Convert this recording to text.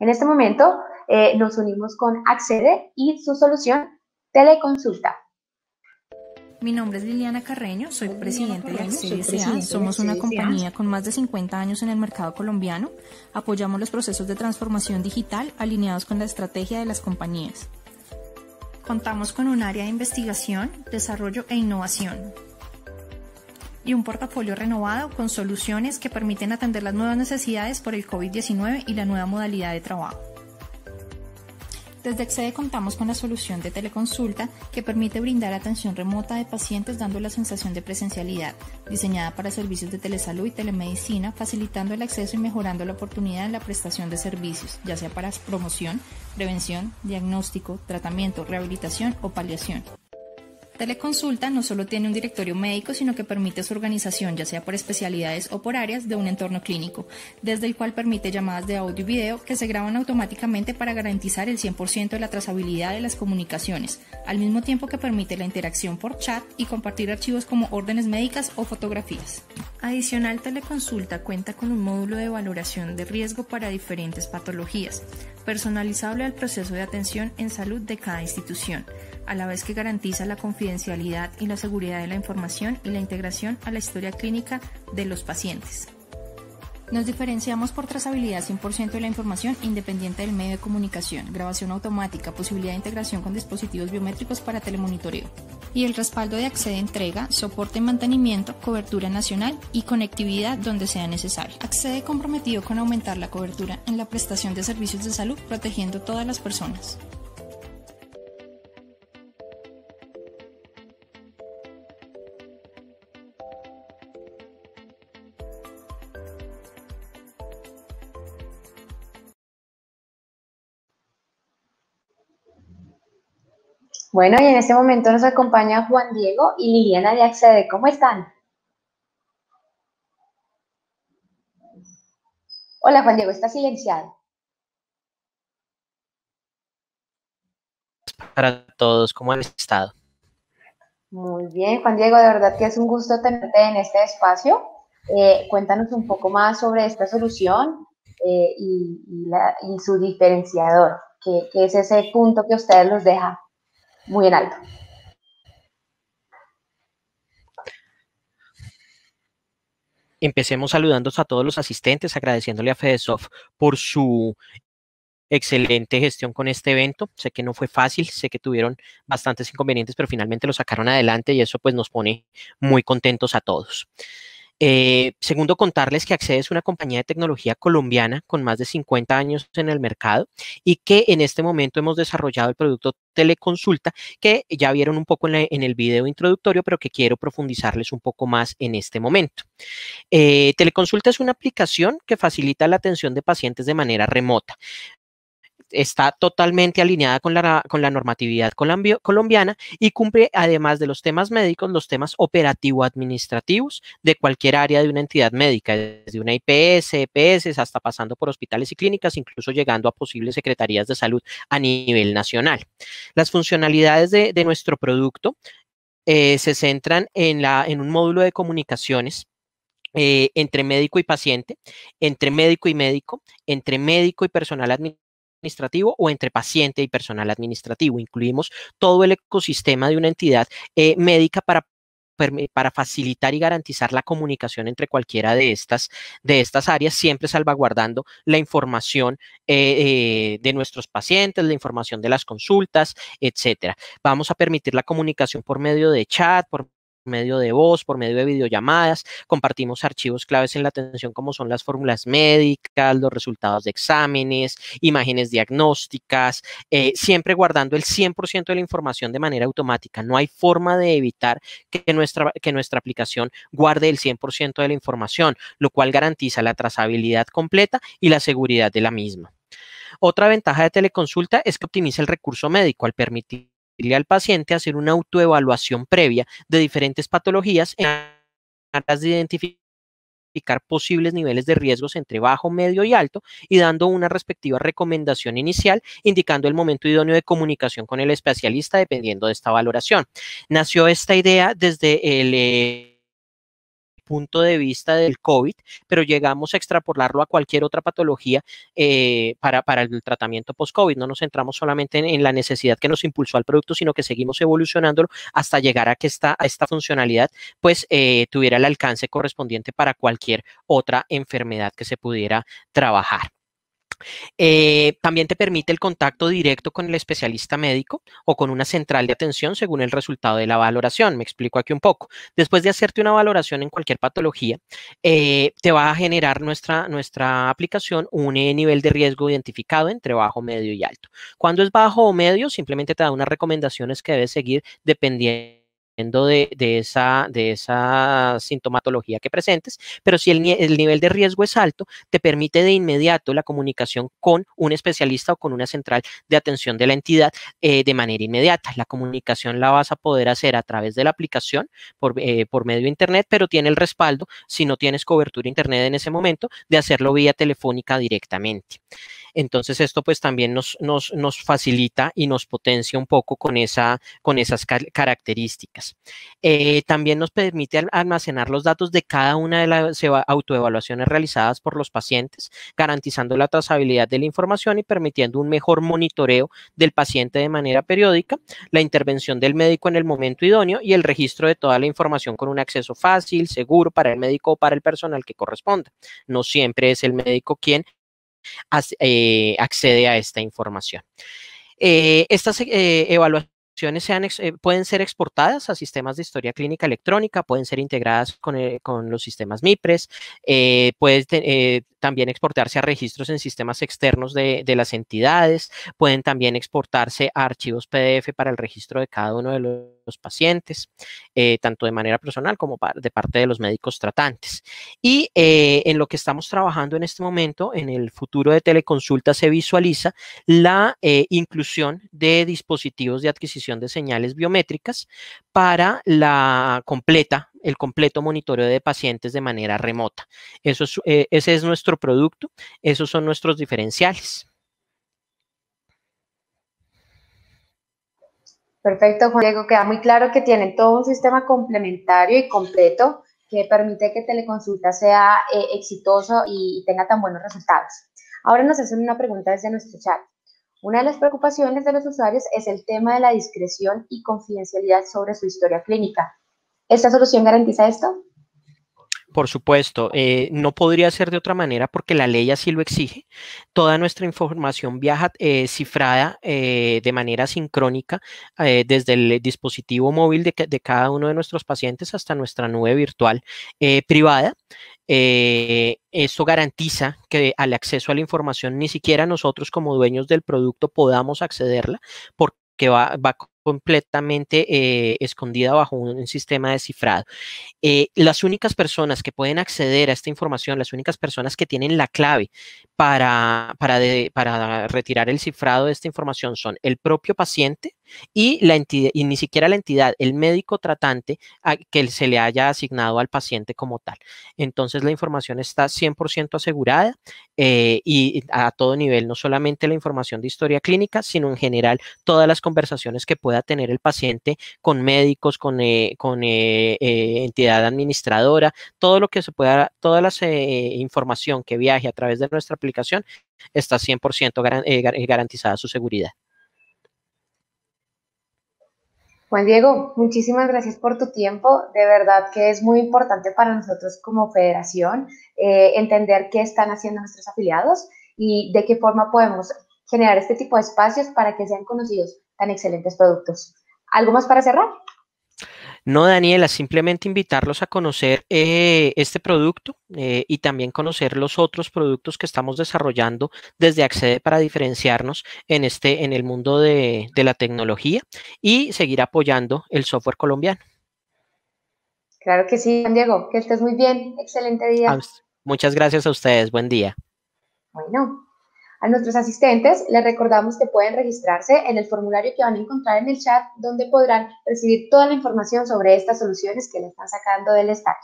En este momento eh, nos unimos con Accede y su solución Teleconsulta. Mi nombre es Liliana Carreño, soy Presidenta de Accede Somos una compañía con más de 50 años en el mercado colombiano. Apoyamos los procesos de transformación digital alineados con la estrategia de las compañías. Contamos con un área de investigación, desarrollo e innovación, y un portafolio renovado con soluciones que permiten atender las nuevas necesidades por el COVID-19 y la nueva modalidad de trabajo. Desde Excede contamos con la solución de teleconsulta que permite brindar atención remota de pacientes dando la sensación de presencialidad, diseñada para servicios de telesalud y telemedicina, facilitando el acceso y mejorando la oportunidad en la prestación de servicios, ya sea para promoción, prevención, diagnóstico, tratamiento, rehabilitación o paliación. Teleconsulta no solo tiene un directorio médico, sino que permite su organización, ya sea por especialidades o por áreas, de un entorno clínico, desde el cual permite llamadas de audio y video que se graban automáticamente para garantizar el 100% de la trazabilidad de las comunicaciones, al mismo tiempo que permite la interacción por chat y compartir archivos como órdenes médicas o fotografías. Adicional, Teleconsulta cuenta con un módulo de valoración de riesgo para diferentes patologías, personalizable al proceso de atención en salud de cada institución, a la vez que garantiza la confidencialidad y la seguridad de la información y la integración a la historia clínica de los pacientes. Nos diferenciamos por trazabilidad 100% de la información independiente del medio de comunicación, grabación automática, posibilidad de integración con dispositivos biométricos para telemonitoreo y el respaldo de accede entrega, soporte y mantenimiento, cobertura nacional y conectividad donde sea necesario. Accede comprometido con aumentar la cobertura en la prestación de servicios de salud protegiendo todas las personas. Bueno, y en este momento nos acompaña Juan Diego y Liliana de Accede. ¿Cómo están? Hola, Juan Diego, está silenciado. Para todos, ¿cómo han estado? Muy bien, Juan Diego, de verdad que es un gusto tenerte en este espacio. Eh, cuéntanos un poco más sobre esta solución eh, y, su diferenciador, que, es ese punto que ustedes los deja muy en alto. Empecemos saludando a todos los asistentes, agradeciéndole a FedeSoft por su excelente gestión con este evento. Sé que no fue fácil, sé que tuvieron bastantes inconvenientes, pero finalmente lo sacaron adelante y eso pues nos pone muy contentos a todos. Eh, segundo, contarles que Accede es una compañía de tecnología colombiana con más de 50 años en el mercado y que en este momento hemos desarrollado el producto teleconsulta que ya vieron un poco en, el video introductorio, pero que quiero profundizarles un poco más en este momento. Eh, teleconsulta es una aplicación que facilita la atención de pacientes de manera remota está totalmente alineada con la, normatividad colombiana y cumple, además de los temas médicos, los temas operativo-administrativos de cualquier área de una entidad médica, desde una IPS, EPS, hasta pasando por hospitales y clínicas, incluso llegando a posibles secretarías de salud a nivel nacional. Las funcionalidades de, nuestro producto eh, se centran en, la, en un módulo de comunicaciones eh, entre médico y paciente, entre médico y médico, entre médico y personal administrativo administrativo o entre paciente y personal administrativo. Incluimos todo el ecosistema de una entidad eh, médica para para facilitar y garantizar la comunicación entre cualquiera de estas, de estas áreas, siempre salvaguardando la información eh, eh, de nuestros pacientes, la información de las consultas, etcétera. Vamos a permitir la comunicación por medio de chat, por medio de voz, por medio de videollamadas, compartimos archivos claves en la atención como son las fórmulas médicas, los resultados de exámenes, imágenes diagnósticas, eh, siempre guardando el 100% de la información de manera automática. No hay forma de evitar que nuestra, que nuestra aplicación guarde el 100% de la información, lo cual garantiza la trazabilidad completa y la seguridad de la misma. Otra ventaja de teleconsulta es que optimiza el recurso médico al permitir al paciente hacer una autoevaluación previa de diferentes patologías en aras de identificar posibles niveles de riesgos entre bajo, medio y alto y dando una respectiva recomendación inicial, indicando el momento idóneo de comunicación con el especialista dependiendo de esta valoración. Nació esta idea desde el... Eh, punto de vista del COVID, pero llegamos a extrapolarlo a cualquier otra patología eh, para, para, el tratamiento post-COVID. No nos centramos solamente en, la necesidad que nos impulsó al producto, sino que seguimos evolucionándolo hasta llegar a que esta, esta funcionalidad pues eh, tuviera el alcance correspondiente para cualquier otra enfermedad que se pudiera trabajar. Eh, también te permite el contacto directo con el especialista médico o con una central de atención según el resultado de la valoración. Me explico aquí un poco. Después de hacerte una valoración en cualquier patología, eh, te va a generar nuestra, nuestra aplicación un nivel de riesgo identificado entre bajo, medio y alto. Cuando es bajo o medio, simplemente te da unas recomendaciones que debes seguir dependiendo de, de, esa, sintomatología que presentes, pero si el, nivel de riesgo es alto, te permite de inmediato la comunicación con un especialista o con una central de atención de la entidad eh, de manera inmediata. La comunicación la vas a poder hacer a través de la aplicación por, eh, por medio de Internet, pero tiene el respaldo, si no tienes cobertura Internet en ese momento, de hacerlo vía telefónica directamente. Entonces esto pues también nos, nos, facilita y nos potencia un poco con, esa, con esas características. Eh, también nos permite almacenar los datos de cada una de las autoevaluaciones realizadas por los pacientes, garantizando la trazabilidad de la información y permitiendo un mejor monitoreo del paciente de manera periódica, la intervención del médico en el momento idóneo y el registro de toda la información con un acceso fácil, seguro para el médico o para el personal que corresponda. No siempre es el médico quien eh, accede a esta información. Eh, estas eh, evaluaciones pueden ser exportadas a sistemas de historia clínica electrónica, pueden ser integradas con, los sistemas MIPRES, pueden también exportarse a registros en sistemas externos de, de, las entidades, pueden también exportarse a archivos PDF para el registro de cada uno de los los pacientes, eh, tanto de manera personal como de parte de los médicos tratantes. Y eh, en lo que estamos trabajando en este momento, en el futuro de teleconsulta, se visualiza la eh, inclusión de dispositivos de adquisición de señales biométricas para la completa el completo monitoreo de pacientes de manera remota. Eso es, ese es nuestro producto, esos son nuestros diferenciales. Perfecto, Juan Diego. Queda muy claro que tienen todo un sistema complementario y completo que permite que teleconsulta sea eh, exitoso y tenga tan buenos resultados. Ahora nos hacen una pregunta desde nuestro chat. Una de las preocupaciones de los usuarios es el tema de la discreción y confidencialidad sobre su historia clínica. ¿Esta solución garantiza esto? Por supuesto, eh, no podría ser de otra manera porque la ley así lo exige. Toda nuestra información viaja eh, cifrada eh, de manera sincrónica desde el dispositivo móvil de, cada uno de nuestros pacientes hasta nuestra nube virtual privada. esto garantiza que al acceso a la información ni siquiera nosotros como dueños del producto podamos accederla porque va, va completamente eh, escondida bajo un, sistema de cifrado. Eh, las únicas personas que pueden acceder a esta información, las únicas personas que tienen la clave para, para, retirar el cifrado de esta información son el propio paciente y, la y ni siquiera la entidad, el médico tratante que se le haya asignado al paciente como tal. Entonces la información está 100% asegurada eh, y a todo nivel, no solamente la información de historia clínica, sino en general todas las conversaciones que puedan a tener el paciente con médicos, con, eh, con eh, eh, entidad administradora, todo lo que se pueda, toda la información que viaje a través de nuestra aplicación está 100% garantizada su seguridad. Juan Diego, muchísimas gracias por tu tiempo. De verdad que es muy importante para nosotros como federación entender qué están haciendo nuestros afiliados y de qué forma podemos generar este tipo de espacios para que sean conocidos tan excelentes productos. ¿Algo más para cerrar? No, Daniela, simplemente invitarlos a conocer eh, este producto eh, y también conocer los otros productos que estamos desarrollando desde Accede para diferenciarnos en, este, en el mundo de, de la tecnología y seguir apoyando el software colombiano. Claro que sí, Diego, que estés muy bien. Excelente día. Muchas gracias a ustedes. Buen día. Bueno. A nuestros asistentes les recordamos que pueden registrarse en el formulario que van a encontrar en el chat, donde podrán recibir toda la información sobre estas soluciones que le están sacando del estadio.